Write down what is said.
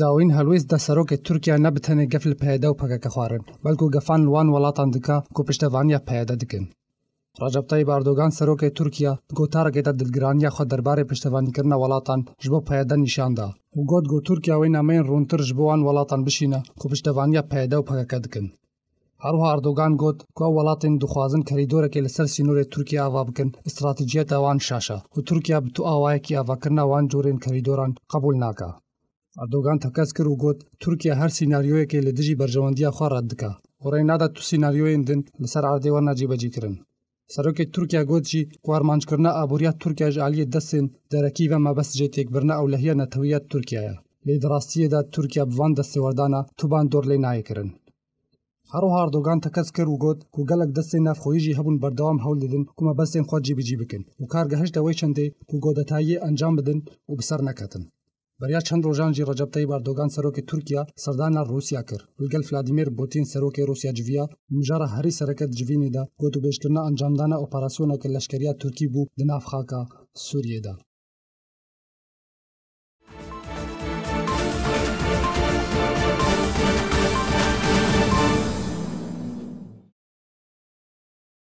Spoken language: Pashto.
داوین هەلوێست دەسەرۆکێ تورکیا نەبتەنێ گەفل پەیدا و پەکەکە خوارن بەلکو گەفان لوان وڵاتان دکا کو پشتەوانیا پەیدا دکن ڕجبتای باردۆگان سەرۆکی تورکیا گۆتارەکێتە دلگرانیا خۆ دەربارەی پشتەوانیکردنە وڵاتان ji بۆ پەیدا نیشاندا و گۆت گو تورکیاوەی نامەین ڕوونتر ji بۆوان وڵاتان بشینە کو پشتەوانیا پەیدا و پەکەکە دکن هەروها ئاردۆگان گوت کو وڵاتین دخوازن کەریدۆرەێکی لەسەر سینورێ تورکیا ئاوا بکن استراتیجیەتەوان شاشە و تورکیا بتو ئاوایەکی ئاواکردنەوان جوورێن کەریدۆران قبول ناکە اردوگان تکس کرد و گفت ترکیه هر سناریویی که لدجی برجواندیا خوا رد دکا ورای نادا تو سناریویین دن لسر عردی ورنا جیبجی کرن سەرۆکی تورکیا گۆچی قوارمانجکردنا ئابووریات تورکیاژ عالیە دەستێن دەرەکی بە مەبەست جێتێکبرنا ئەو لە هەیە نەتەویەت تورکایە لێ دراستیەدا تورکیا بڤان دەستێوەردانە توبان دۆر لێ نایکردن هەروها هەردۆگان تەکەس کرد و گوت و گەلک دەستێن نافخۆیژی هەبوون بەردەوام هەول دەدن کومە بەستێن خۆ جیبیجی بکەن و کارگەهشتەوەی چندێ و گۆدەتایی ئەنجام بدن و بسەر نەکەتن برای چند روزان جی رجب طیب اردوگان سروک ترکیه سردان روسیا کرد گل ولادیمیر بوتین سروک روسیا جویا مجاره هری سرکت جوینی دا گوتو بشکرنا انجامدان اپراسیونا که لشکریا ترکی بو دنافخاکا سوریه ده